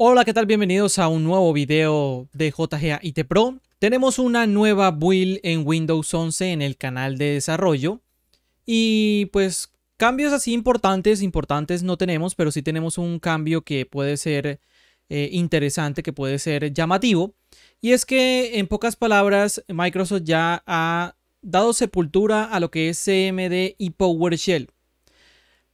Hola, ¿qué tal? Bienvenidos a un nuevo video de JGA IT Pro. Tenemos una nueva build en Windows 11 en el canal de desarrollo. Y pues cambios así importantes, importantes no tenemos, pero sí tenemos un cambio que puede ser eh, interesante, que puede ser llamativo. Y es que en pocas palabras Microsoft ya ha dado sepultura a lo que es CMD y PowerShell.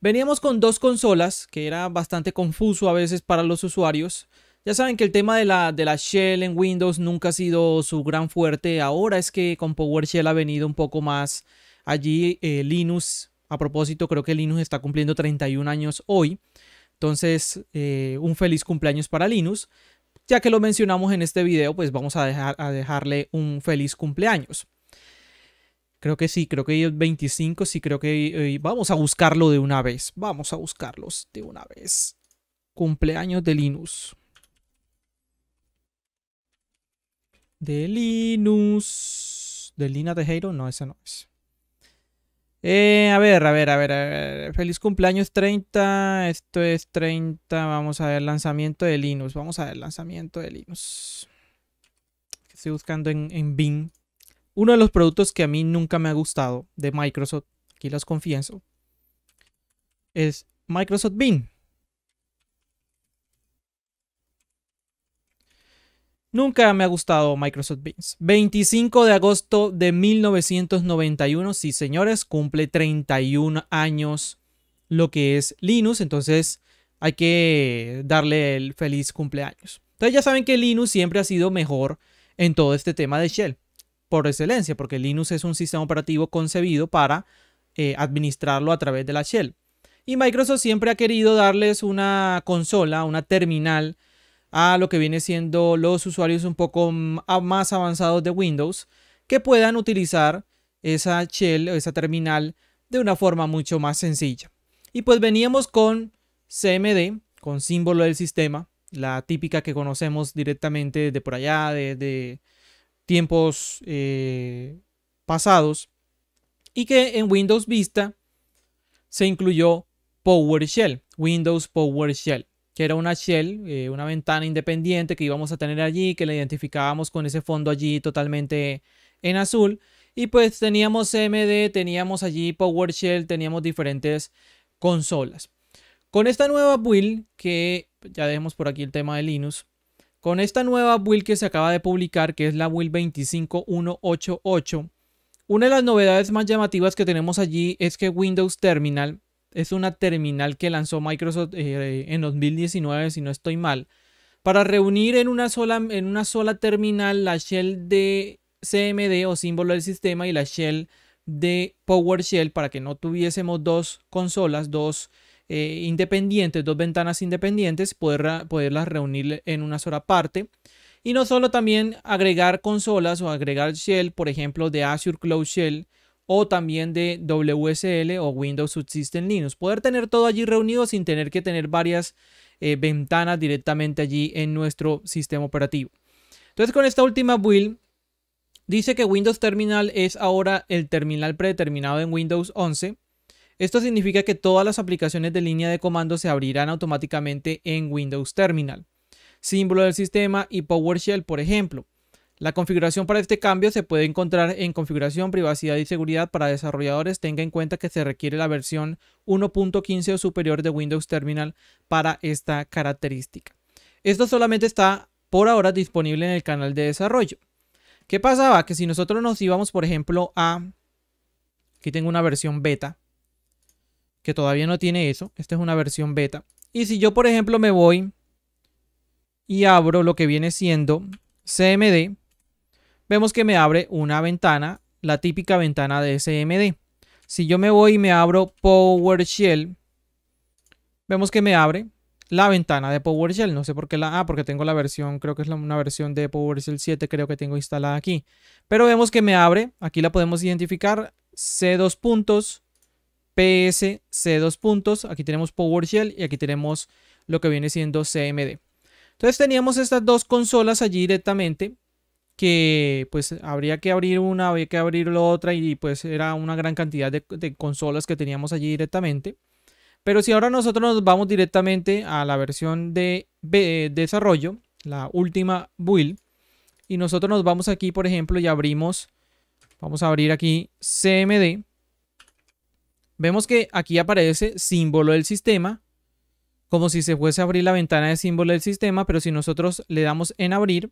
Veníamos con dos consolas, que era bastante confuso a veces para los usuarios. Ya saben que el tema de la, de la shell en Windows nunca ha sido su gran fuerte. Ahora es que con PowerShell ha venido un poco más allí eh, Linux. A propósito, creo que Linux está cumpliendo 31 años hoy. Entonces, eh, un feliz cumpleaños para Linux. Ya que lo mencionamos en este video, pues vamos a, dejar, a dejarle un feliz cumpleaños. Creo que sí, creo que ellos 25, sí creo que... Eh, vamos a buscarlo de una vez, vamos a buscarlos de una vez. Cumpleaños de Linus. De Linus. ¿De Lina Tejero? No, ese no es. Eh, a ver, a ver, a ver, Feliz cumpleaños 30. Esto es 30. Vamos a ver lanzamiento de Linux. Vamos a ver lanzamiento de Linux. Estoy buscando en, en Bing. Uno de los productos que a mí nunca me ha gustado de Microsoft, aquí los confieso, es Microsoft Bean. Nunca me ha gustado Microsoft Beans. 25 de agosto de 1991, sí señores, cumple 31 años lo que es Linux, entonces hay que darle el feliz cumpleaños. Entonces ya saben que Linux siempre ha sido mejor en todo este tema de Shell por excelencia, porque Linux es un sistema operativo concebido para eh, administrarlo a través de la shell. Y Microsoft siempre ha querido darles una consola, una terminal a lo que viene siendo los usuarios un poco más avanzados de Windows que puedan utilizar esa shell o esa terminal de una forma mucho más sencilla. Y pues veníamos con CMD, con símbolo del sistema, la típica que conocemos directamente de por allá, de tiempos eh, pasados y que en Windows Vista se incluyó PowerShell, Windows PowerShell, que era una shell, eh, una ventana independiente que íbamos a tener allí, que la identificábamos con ese fondo allí totalmente en azul. Y pues teníamos CMD, teníamos allí PowerShell, teníamos diferentes consolas. Con esta nueva build, que ya dejemos por aquí el tema de Linux, con esta nueva build que se acaba de publicar, que es la build 25188, una de las novedades más llamativas que tenemos allí es que Windows Terminal es una terminal que lanzó Microsoft eh, en 2019, si no estoy mal, para reunir en una sola, en una sola terminal la shell de CMD o símbolo del sistema y la shell de PowerShell para que no tuviésemos dos consolas, dos eh, independientes, dos ventanas independientes, poder, poderlas reunir en una sola parte. Y no solo también agregar consolas o agregar shell, por ejemplo, de Azure Cloud Shell o también de WSL o Windows Subsystem Linux. Poder tener todo allí reunido sin tener que tener varias eh, ventanas directamente allí en nuestro sistema operativo. Entonces con esta última build dice que Windows Terminal es ahora el terminal predeterminado en Windows 11 esto significa que todas las aplicaciones de línea de comando se abrirán automáticamente en Windows Terminal. Símbolo del sistema y PowerShell, por ejemplo. La configuración para este cambio se puede encontrar en Configuración, Privacidad y Seguridad para desarrolladores. Tenga en cuenta que se requiere la versión 1.15 o superior de Windows Terminal para esta característica. Esto solamente está por ahora disponible en el canal de desarrollo. ¿Qué pasaba? Que si nosotros nos íbamos, por ejemplo, a... Aquí tengo una versión beta que todavía no tiene eso. Esta es una versión beta. Y si yo, por ejemplo, me voy y abro lo que viene siendo CMD, vemos que me abre una ventana, la típica ventana de CMD. Si yo me voy y me abro PowerShell, vemos que me abre la ventana de PowerShell. No sé por qué la... Ah, porque tengo la versión, creo que es la, una versión de PowerShell 7, creo que tengo instalada aquí. Pero vemos que me abre, aquí la podemos identificar, C2 puntos, PSC dos puntos, aquí tenemos PowerShell y aquí tenemos lo que viene siendo CMD. Entonces teníamos estas dos consolas allí directamente que pues habría que abrir una, habría que abrir la otra y pues era una gran cantidad de, consolas que teníamos allí directamente. Pero si ahora nosotros nos vamos directamente a la versión de, de desarrollo, la última build, y nosotros nos vamos aquí por ejemplo y abrimos, vamos a abrir aquí CMD, Vemos que aquí aparece símbolo del sistema, como si se fuese a abrir la ventana de símbolo del sistema, pero si nosotros le damos en abrir,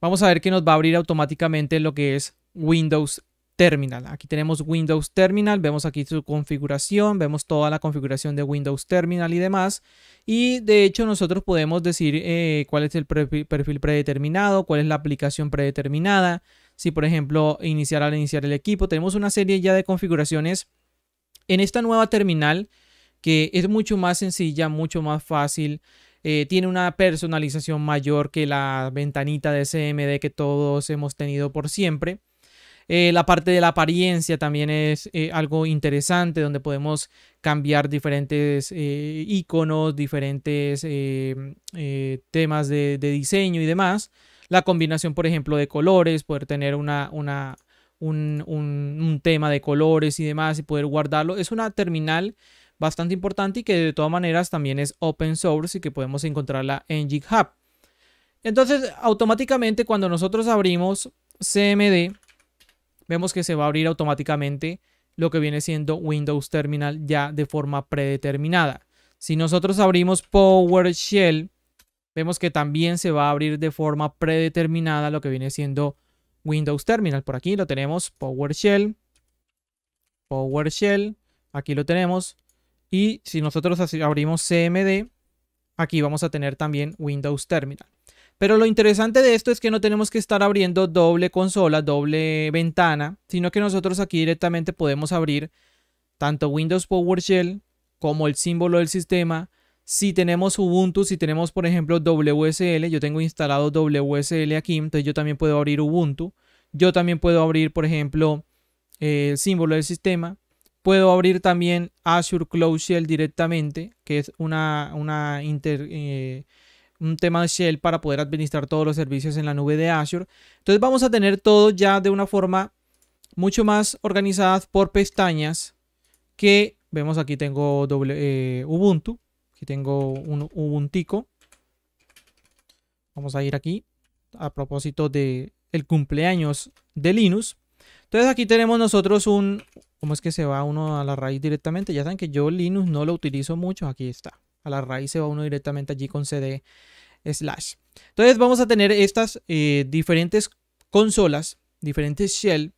vamos a ver que nos va a abrir automáticamente lo que es Windows Terminal. Aquí tenemos Windows Terminal, vemos aquí su configuración, vemos toda la configuración de Windows Terminal y demás. Y de hecho nosotros podemos decir eh, cuál es el perfil predeterminado, cuál es la aplicación predeterminada. Si por ejemplo iniciar al iniciar el equipo, tenemos una serie ya de configuraciones en esta nueva terminal, que es mucho más sencilla, mucho más fácil, eh, tiene una personalización mayor que la ventanita de CMD que todos hemos tenido por siempre. Eh, la parte de la apariencia también es eh, algo interesante donde podemos cambiar diferentes iconos, diferentes temas de, diseño y demás. La combinación, por ejemplo, de colores, poder tener una, una un, tema de colores y demás y poder guardarlo. Es una terminal bastante importante y que de todas maneras también es open source y que podemos encontrarla en GitHub. Entonces, automáticamente cuando nosotros abrimos CMD, vemos que se va a abrir automáticamente lo que viene siendo Windows Terminal ya de forma predeterminada. Si nosotros abrimos PowerShell, vemos que también se va a abrir de forma predeterminada lo que viene siendo Windows Terminal. Por aquí lo tenemos PowerShell. PowerShell. Aquí lo tenemos. Y si nosotros abrimos CMD, aquí vamos a tener también Windows Terminal. Pero lo interesante de esto es que no tenemos que estar abriendo doble consola, doble ventana, sino que nosotros aquí directamente podemos abrir tanto Windows PowerShell como el símbolo del sistema, si tenemos Ubuntu, si tenemos por ejemplo WSL, yo tengo instalado WSL aquí, entonces yo también puedo abrir Ubuntu, yo también puedo abrir por ejemplo eh, el símbolo del sistema, puedo abrir también Azure Cloud Shell directamente, que es una, eh, un tema de Shell para poder administrar todos los servicios en la nube de Azure. Entonces vamos a tener todo ya de una forma mucho más organizada por pestañas que vemos aquí tengo eh, Ubuntu. Aquí tengo un tico. Vamos a ir aquí a propósito de el cumpleaños de Linux. Entonces aquí tenemos nosotros un... ¿Cómo es que se va uno a la raíz directamente? Ya saben que yo Linux no lo utilizo mucho. Aquí está. A la raíz se va uno directamente allí con CD slash. Entonces vamos a tener estas eh, diferentes consolas, diferentes shell,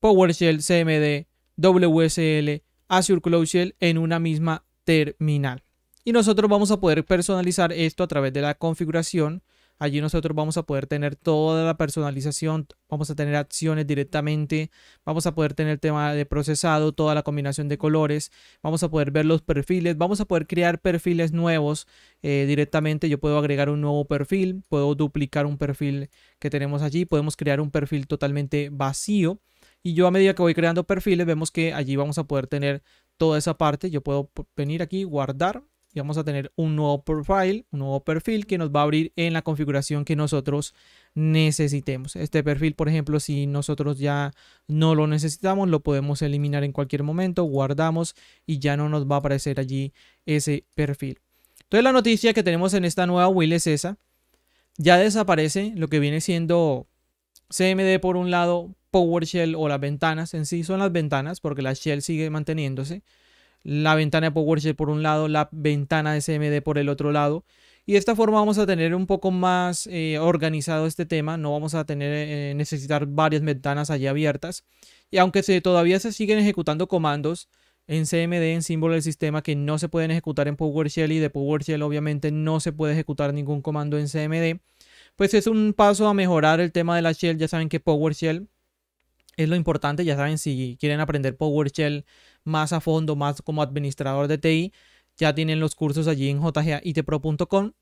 PowerShell, CMD, WSL, Azure Cloud Shell en una misma terminal y nosotros vamos a poder personalizar esto a través de la configuración. Allí nosotros vamos a poder tener toda la personalización, vamos a tener acciones directamente, vamos a poder tener tema de procesado, toda la combinación de colores, vamos a poder ver los perfiles, vamos a poder crear perfiles nuevos eh, directamente. Yo puedo agregar un nuevo perfil, puedo duplicar un perfil que tenemos allí, podemos crear un perfil totalmente vacío. Y yo a medida que voy creando perfiles, vemos que allí vamos a poder tener toda esa parte. Yo puedo venir aquí, guardar y vamos a tener un nuevo profile, un nuevo perfil que nos va a abrir en la configuración que nosotros necesitemos. Este perfil, por ejemplo, si nosotros ya no lo necesitamos, lo podemos eliminar en cualquier momento, guardamos y ya no nos va a aparecer allí ese perfil. Entonces la noticia que tenemos en esta nueva will es esa. Ya desaparece lo que viene siendo CMD por un lado, PowerShell o las ventanas en sí son las ventanas porque la shell sigue manteniéndose la ventana de PowerShell por un lado, la ventana de CMD por el otro lado. Y de esta forma vamos a tener un poco más eh, organizado este tema, no vamos a tener eh, eh, necesitar varias ventanas allí abiertas. Y aunque se, todavía se siguen ejecutando comandos en CMD, en símbolo del sistema, que no se pueden ejecutar en PowerShell y de PowerShell obviamente no se puede ejecutar ningún comando en CMD, pues es un paso a mejorar el tema de la shell. Ya saben que PowerShell es lo importante, ya saben, si quieren aprender PowerShell más a fondo, más como administrador de TI, ya tienen los cursos allí en jgaitpro.com.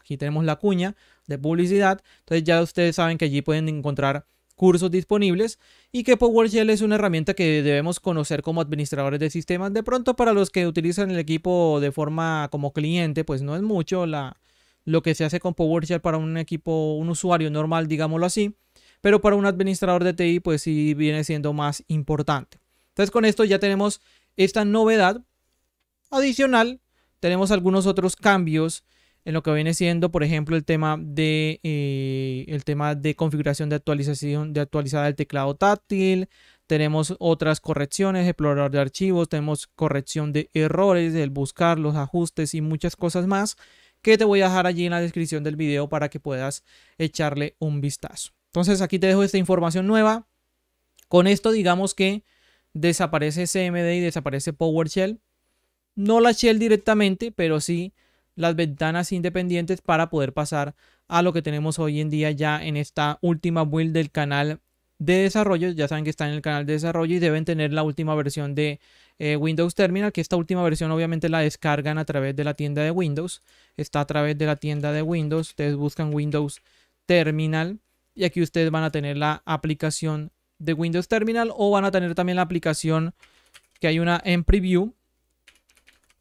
Aquí tenemos la cuña de publicidad. Entonces ya ustedes saben que allí pueden encontrar cursos disponibles y que PowerShell es una herramienta que debemos conocer como administradores de sistemas. De pronto para los que utilizan el equipo de forma como cliente, pues no es mucho la, lo que se hace con PowerShell para un equipo, un usuario normal, digámoslo así pero para un administrador de TI pues sí viene siendo más importante. Entonces con esto ya tenemos esta novedad adicional, tenemos algunos otros cambios en lo que viene siendo, por ejemplo, el tema de, eh, el tema de configuración de actualización, de actualizada del teclado táctil, tenemos otras correcciones, explorador de archivos, tenemos corrección de errores, el buscar los ajustes y muchas cosas más que te voy a dejar allí en la descripción del video para que puedas echarle un vistazo. Entonces aquí te dejo esta información nueva. Con esto digamos que desaparece CMD y desaparece PowerShell. No la shell directamente, pero sí las ventanas independientes para poder pasar a lo que tenemos hoy en día ya en esta última build del canal de desarrollo. Ya saben que está en el canal de desarrollo y deben tener la última versión de eh, Windows Terminal, que esta última versión obviamente la descargan a través de la tienda de Windows. Está a través de la tienda de Windows. Ustedes buscan Windows Terminal y aquí ustedes van a tener la aplicación de Windows Terminal o van a tener también la aplicación que hay una en preview.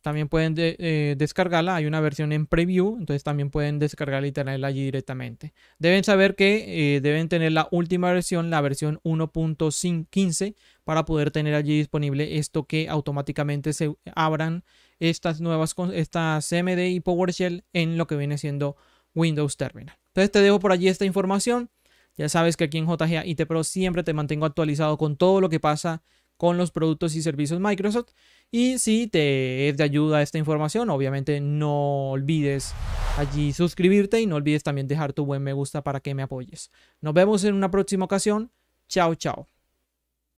También pueden eh, descargarla, hay una versión en preview, entonces también pueden descargarla y tenerla allí directamente. Deben saber que eh, deben tener la última versión, la versión 1.15, para poder tener allí disponible esto que automáticamente se abran estas nuevas, estas CMD y PowerShell en lo que viene siendo Windows Terminal. Entonces te dejo por allí esta información. Ya sabes que aquí en JGA IT Pro siempre te mantengo actualizado con todo lo que pasa con los productos y servicios Microsoft. Y si te es de ayuda esta información, obviamente no olvides allí suscribirte y no olvides también dejar tu buen me gusta para que me apoyes. Nos vemos en una próxima ocasión. Chao, chao.